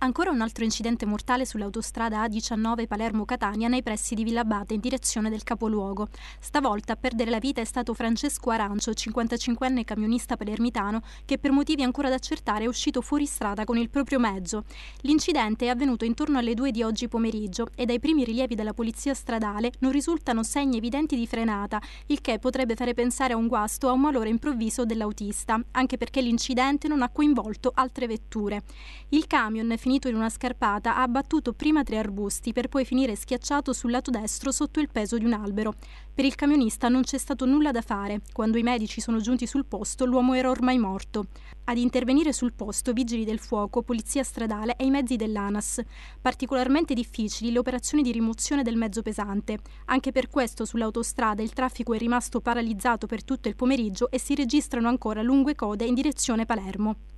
Ancora un altro incidente mortale sull'autostrada A19 Palermo-Catania nei pressi di Villa Abate in direzione del capoluogo. Stavolta a perdere la vita è stato Francesco Arancio, 55enne camionista palermitano, che per motivi ancora da accertare è uscito fuori strada con il proprio mezzo. L'incidente è avvenuto intorno alle 2 di oggi pomeriggio e dai primi rilievi della polizia stradale non risultano segni evidenti di frenata, il che potrebbe fare pensare a un guasto o a un malore improvviso dell'autista, anche perché l'incidente non ha coinvolto altre vetture. Il camion finito in una scarpata, ha abbattuto prima tre arbusti per poi finire schiacciato sul lato destro sotto il peso di un albero. Per il camionista non c'è stato nulla da fare. Quando i medici sono giunti sul posto, l'uomo era ormai morto. Ad intervenire sul posto, vigili del fuoco, polizia stradale e i mezzi dell'ANAS. Particolarmente difficili le operazioni di rimozione del mezzo pesante. Anche per questo sull'autostrada il traffico è rimasto paralizzato per tutto il pomeriggio e si registrano ancora lunghe code in direzione Palermo.